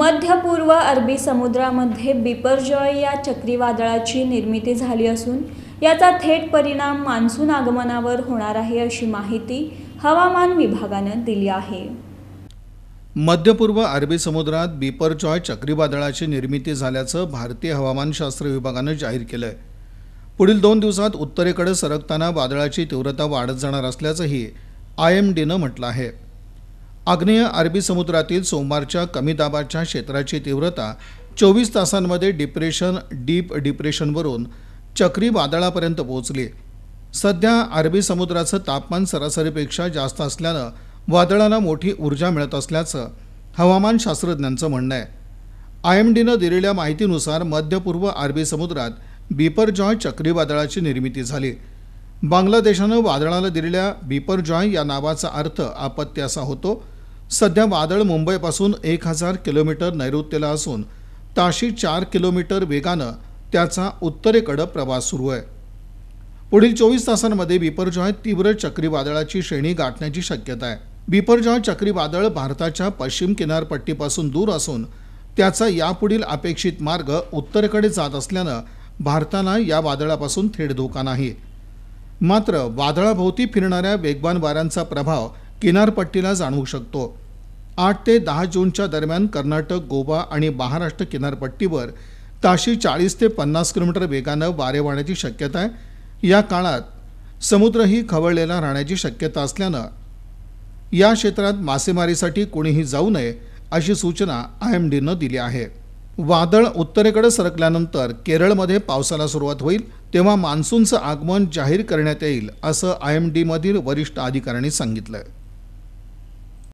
मध्य पूर्व अरबी समुद्रामध्ये बिपरजॉय या चक्रीवादळाची निर्मिती झाली असून याचा थेट परिणाम मान्सून आगमनावर होणार आहे अशी माहिती हवामान विभागानं दिली आहे मध्यपूर्व अरबी समुद्रात बिपरजॉय चक्रीवादळाची निर्मिती झाल्याचं भारतीय हवामानशास्त्र विभागानं जाहीर केलं आहे पुढील दोन दिवसात उत्तरेकडे सरकताना वादळाची तीव्रता वाढत जाणार असल्याचंही आय एम डीनं म्हटलं आहे आग्नेय अरबी समुद्रातील सोमवारच्या कमी दाबाच्या क्षेत्राची तीव्रता चोवीस तासांमध्ये डिप्रेशन डीप डिप्रेशनवरून चक्रीवादळापर्यंत पोहोचली सध्या अरबी समुद्राचं तापमान सरासरीपेक्षा जास्त असल्यानं वादळाला मोठी ऊर्जा मिळत असल्याचं हवामान शास्त्रज्ञांचं म्हणणं आहे आय एम डीनं दिलेल्या माहितीनुसार मध्यपूर्व अरबी समुद्रात बिपरजॉय चक्रीवादळाची निर्मिती झाली बांगलादेशानं वादळाला दिलेल्या बिपरजॉय या नावाचा अर्थ आपत्ती असा होतो सध्या वादळ मुंबईपासून एक हजार किलोमीटर नैऋत्यला असून ताशी चार किलोमीटर वेगानं त्याचा उत्तरेकडं प्रवास सुरू आहे पुढील चोवीस तासांमध्ये बिपरजॉय तीव्र चक्रीवादळाची श्रेणी गाठण्याची शक्यता आहे बिपरजॉय चक्रीवादळ भारताच्या पश्चिम किनारपट्टीपासून दूर असून त्याचा यापुढील अपेक्षित मार्ग उत्तरेकडे जात असल्यानं भारताला या वादळापासून थेट धोका नाही मात्र वादळाभोवती फिरणाऱ्या वेगवान वाऱ्यांचा प्रभाव किनारपट्टीला जाणवू शकतो आठ ते दहा जूनच्या दरम्यान कर्नाटक गोवा आणि महाराष्ट्र किनारपट्टीवर ताशी चाळीस ते पन्नास किलोमीटर वेगानं वारे वाहण्याची शक्यता आहे या काळात समुद्रही खवळलेला राहण्याची शक्यता असल्यानं या क्षेत्रात मासेमारीसाठी कोणीही जाऊ नये अशी सूचना आय एम डीनं दिली आहे वादळ उत्तरेकडे सरकल्यानंतर केरळमध्ये पावसाला सुरुवात होईल तेव्हा मान्सूनचं आगमन जाहीर करण्यात येईल असं आय एम डीमधील वरिष्ठ अधिकाऱ्यांनी सांगितलं